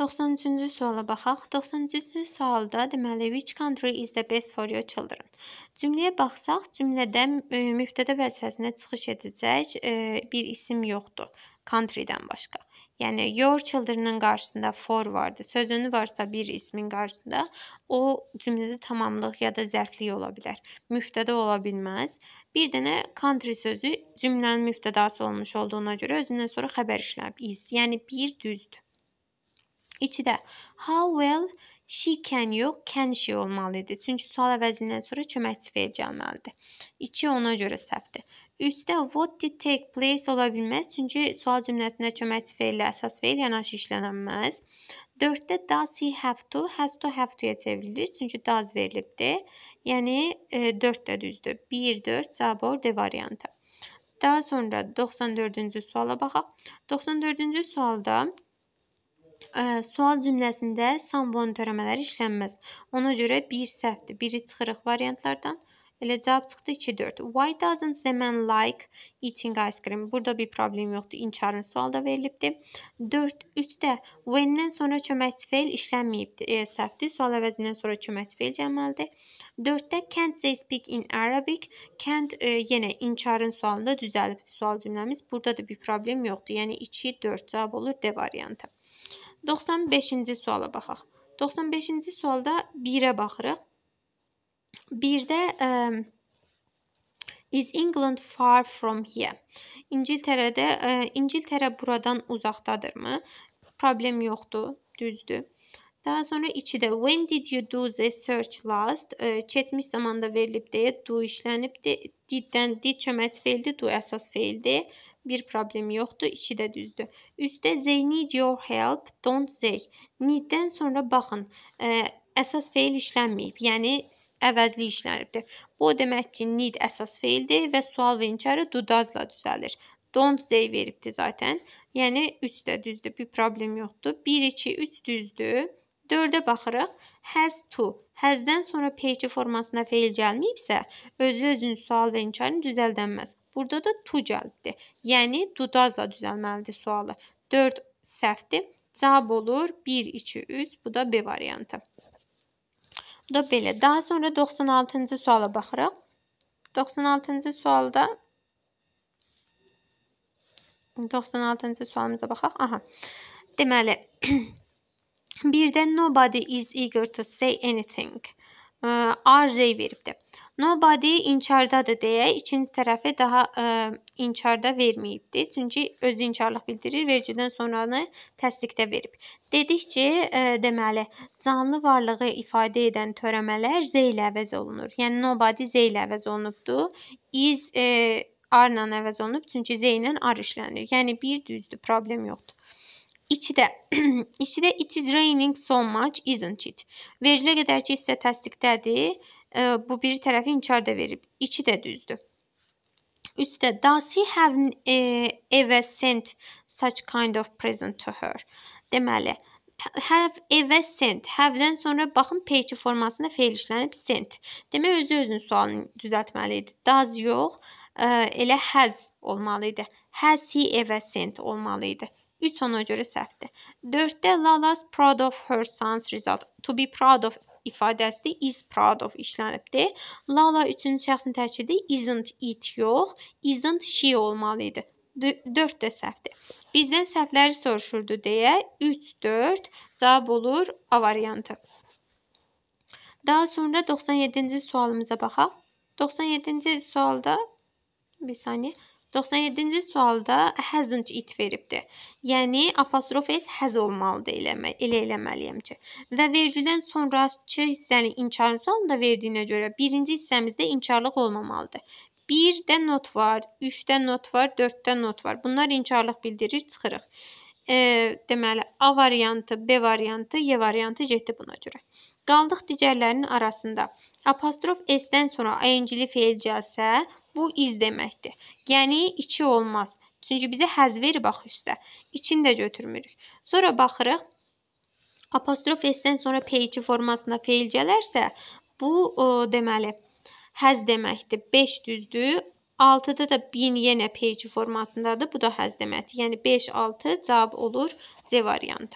93-cü suala baxaq. 93-cü sualda deməli which country is the best for your children? Cümləyə baxsaq, cümlədə mübtədə vəzifəsinə çıxış edəcək e, bir isim yoxdur. Country-dən başqa. Yəni your children-ın qarşısında for vardı. Sözün varsa bir ismin qarşısında o cümlədə tamamlıq ya da zərflik ola bilər. Mübtədə ola bilməz. Bir dənə country sözü cümlənin mübtədası olmuş olduğuna görə özündən sonra xəbər işləb is, yəni bir düzdür. İçidə how well she can yox, can she olmalı idi. Çünki sual əvəzindən sonra köməkçi feil gəlməlidir. 2 ona görə səhvdir. 3-də what did take place ola bilməz. Çünki sual cümləsində köməkçi feillə əsas feil yanaşı işlənilməz. 4-də does he have to, has to have to-ya çevrilir. Çünki does verilibdir. Yəni 4 e, də düzdür. 1 4 cavab olur D variantı. Daha sonra 94-cü suala baxaq. 94-cü sualda sual cümləsində sambon törəmələri işlənməz. Ona görə bir səhvdir. Biri çıxırıq variantlardan. Elə cavab çıxdı 2-4. Why doesn't the man like eating ice cream? Burada bir problem yoxdur. İnkarın sualda verilibdir. 4. 3-də when-dən sonra köməkçi feil işlənməyibdir. E, səhvdir. Sual əvəzindən sonra köməkçi feil cəməlidir. 4-də can't they speak in Arabic? Can't e, yenə inkarın sualında düzəlibdir sual cümləmiz. Burada da bir problem yoxdur. Yəni 2, 4 cavab olur D variantı. 95-ci suala baxaq. 95-ci sualda 1-ə baxırıq. 1-də ehm, Is England far from here? İngiltərədə ə, ehm, İngiltərə buradan uzaqdadırmı? Problem yoxdur, düzdür. Daha sonra 2-də when did you do the search last? E, keçmiş zamanda verilib deyə do işlənib. Diddən did cəmət feildir, do əsas feildir. Bir problem yoxdur, 2 də düzdür. 3-də they need your help, don't they. Need-dən sonra baxın. E, əsas feil işlənməyib. Yəni əvəzli işlənibdir. Bu demək ki, need əsas feildir və sual vençəri do does-la düzəlir. Don't they veribdir zaten. Yəni 3 də düzdür. Bir problem yoxdur. 1 2 3 düzdür. 4-də baxırıq. Has to. Has-dən sonra PQ formasına feil gəlməyibsə, özü-özünü sual və inkarın düzəldənməz. Burada da to gəldi. Yəni, do does-la düzəlməlidir sualı. 4 səhvdir. Cavab olur 1, 2, 3. Bu da B variantı. Bu da belə. Daha sonra 96-cı suala baxırıq. 96-cı sualda 96-cı sualımıza baxaq. Aha. Deməli, Bir də nobody is eager to say anything. RZ veribdi. Nobody inkardadır deyə ikinci tərəfi daha ə, e, inkarda verməyibdi. Çünki özü inkarlıq bildirir, vericidən sonranı təsdiqdə verib. Dedik ki, ə, e, deməli, canlı varlığı ifadə edən törəmələr z ilə əvəz olunur. Yəni nobody z ilə əvəz olunubdu. Is ə, e, r ilə əvəz olunub, çünki z ilə r işlənir. Yəni bir düzdür, problem yoxdur. İçidə İçidə it is raining so much, isn't it? Verilə qədər ki, hissə təsdiqdədir. Bu bir tərəfi inkar da verib. İçi də düzdür. Üçdə does he have ever sent such kind of present to her? Deməli, have evə sent. Have-dən sonra baxın page formasında feil işlənib sent. Demək özü özünün sualını düzəltməli idi. Does yox, ə, elə has olmalı idi. Has he ever sent olmalı idi. 3 ona görə səhvdir. 4-də Lala's proud of her son's result. To be proud of ifadəsidir. Is proud of işlənibdir. Lala üçüncü şəxsin təkidi isn't it yox, isn't she olmalı idi. 4 də səhvdir. Bizdən səhvləri soruşurdu deyə 3 4 cavab olur A variantı. Daha sonra 97-ci sualımıza baxaq. 97-ci sualda bir saniyə 97-ci sualda hasn't it veribdir. Yəni apostrof s həz olmalıdır eləmə, elə eləməliyəm ki. Və vergüldən sonrakı hissəni inkarın sonunda verdiyinə görə birinci hissəmizdə inkarlıq olmamalıdır. 1-də not var, 3-də not var, 4-də not var. Bunlar inkarlıq bildirir, çıxırıq e, deməli A variantı, B variantı, Y variantı getdi buna görə. Qaldıq digərlərinin arasında. Apostrof S-dən sonra ing-li feil gəlsə, bu iz deməkdir. Yəni 2 olmaz. Çünki bizə həz verib axı üstə. İçini də götürmürük. Sonra baxırıq. Apostrof S-dən sonra P2 formasında feil gələrsə, bu o, deməli həz deməkdir. 5 düzdür. 6-da da 1000 yenə peyki formasındadır. Bu da həz deməti. Yəni 5, 6 cavab olur C variantı.